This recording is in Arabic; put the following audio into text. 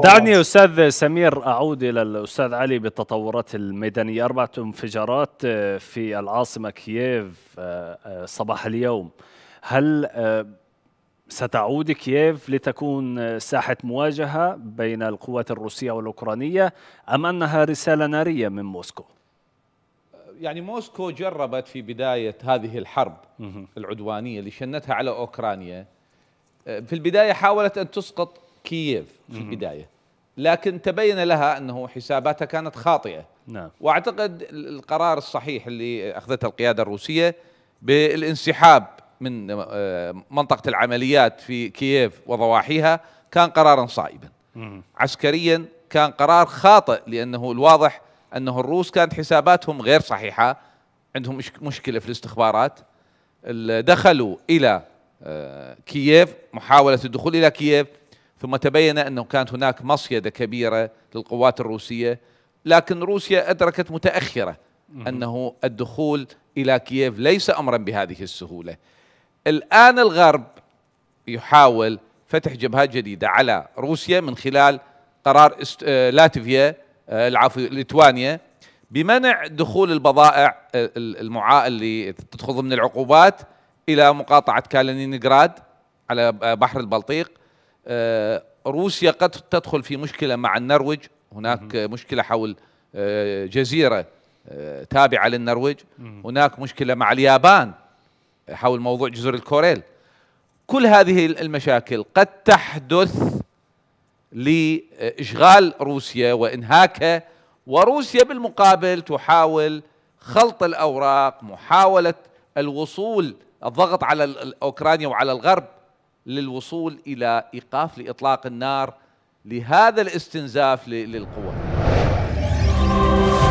دعني استاذ سمير اعود الى الاستاذ علي بالتطورات الميدانيه اربعه انفجارات آه، في العاصمه كييف آه، آه، صباح اليوم هل ستعود كييف لتكون ساحه مواجهه بين القوات الروسيه والاوكرانيه ام انها رساله ناريه من موسكو؟ يعني موسكو جربت في بدايه هذه الحرب العدوانيه اللي شنتها على اوكرانيا في البدايه حاولت ان تسقط كييف في البدايه لكن تبين لها انه حساباتها كانت خاطئه نعم واعتقد القرار الصحيح اللي اخذته القياده الروسيه بالانسحاب من آه، منطقه العمليات في كييف وضواحيها كان قرارا صائبا مم. عسكريا كان قرار خاطئ لانه الواضح انه الروس كانت حساباتهم غير صحيحه عندهم مشكله في الاستخبارات دخلوا الى آه، كييف محاوله الدخول الى كييف ثم تبين أنه كانت هناك مصيدة كبيرة للقوات الروسية لكن روسيا أدركت متأخرة أنه الدخول إلى كييف ليس أمرا بهذه السهولة الآن الغرب يحاول فتح جبهات جديدة على روسيا من خلال قرار آه، لاتفيا آه، العفو ليتوانيا بمنع دخول البضائع آه، المعاء اللي تدخل ضمن العقوبات الى مقاطعه كالينينغراد على بحر البلطيق آه، روسيا قد تدخل في مشكله مع النرويج هناك مشكله حول آه، جزيره آه، تابعه للنرويج هناك مشكله مع اليابان حول موضوع جزر الكوريل كل هذه المشاكل قد تحدث لاشغال روسيا وانهاكها وروسيا بالمقابل تحاول خلط الاوراق محاوله الوصول الضغط على اوكرانيا وعلى الغرب للوصول إلى إيقاف لإطلاق النار لهذا الاستنزاف للقوة